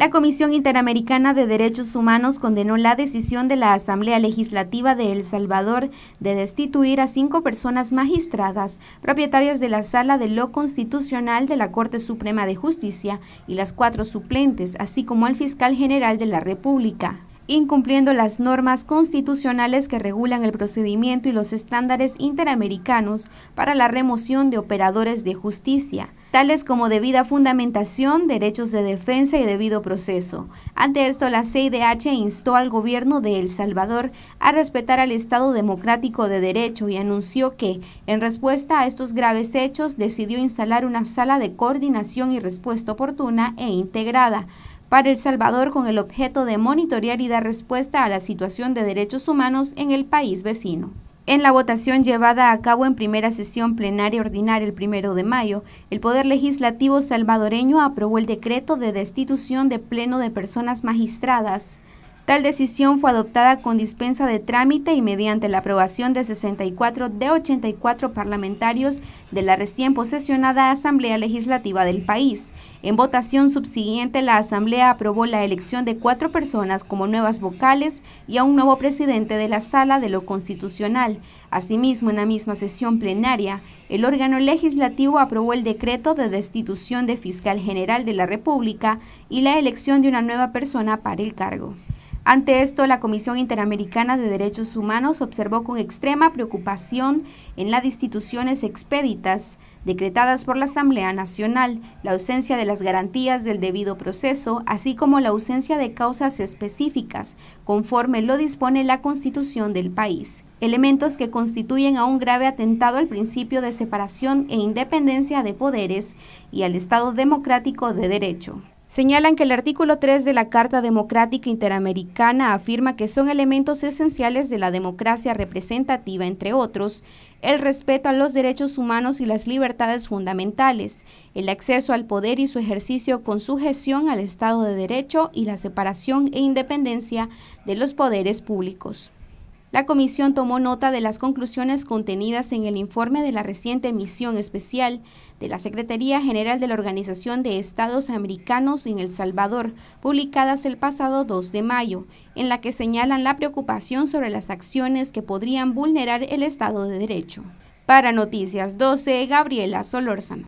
La Comisión Interamericana de Derechos Humanos condenó la decisión de la Asamblea Legislativa de El Salvador de destituir a cinco personas magistradas, propietarias de la Sala de Lo Constitucional de la Corte Suprema de Justicia y las cuatro suplentes, así como al fiscal general de la República incumpliendo las normas constitucionales que regulan el procedimiento y los estándares interamericanos para la remoción de operadores de justicia, tales como debida fundamentación, derechos de defensa y debido proceso. Ante esto, la CIDH instó al gobierno de El Salvador a respetar al Estado democrático de derecho y anunció que, en respuesta a estos graves hechos, decidió instalar una sala de coordinación y respuesta oportuna e integrada para El Salvador con el objeto de monitorear y dar respuesta a la situación de derechos humanos en el país vecino. En la votación llevada a cabo en primera sesión plenaria ordinaria el primero de mayo, el Poder Legislativo salvadoreño aprobó el decreto de destitución de pleno de personas magistradas Tal decisión fue adoptada con dispensa de trámite y mediante la aprobación de 64 de 84 parlamentarios de la recién posesionada Asamblea Legislativa del país. En votación subsiguiente, la Asamblea aprobó la elección de cuatro personas como nuevas vocales y a un nuevo presidente de la Sala de lo Constitucional. Asimismo, en la misma sesión plenaria, el órgano legislativo aprobó el decreto de destitución de Fiscal General de la República y la elección de una nueva persona para el cargo. Ante esto, la Comisión Interamericana de Derechos Humanos observó con extrema preocupación en las instituciones expeditas decretadas por la Asamblea Nacional la ausencia de las garantías del debido proceso, así como la ausencia de causas específicas, conforme lo dispone la Constitución del país, elementos que constituyen a un grave atentado al principio de separación e independencia de poderes y al Estado democrático de derecho señalan que el artículo 3 de la Carta Democrática Interamericana afirma que son elementos esenciales de la democracia representativa, entre otros, el respeto a los derechos humanos y las libertades fundamentales, el acceso al poder y su ejercicio con sujeción al Estado de Derecho y la separación e independencia de los poderes públicos. La comisión tomó nota de las conclusiones contenidas en el informe de la reciente misión especial de la Secretaría General de la Organización de Estados Americanos en El Salvador, publicadas el pasado 2 de mayo, en la que señalan la preocupación sobre las acciones que podrían vulnerar el Estado de Derecho. Para Noticias 12, Gabriela Solórzano.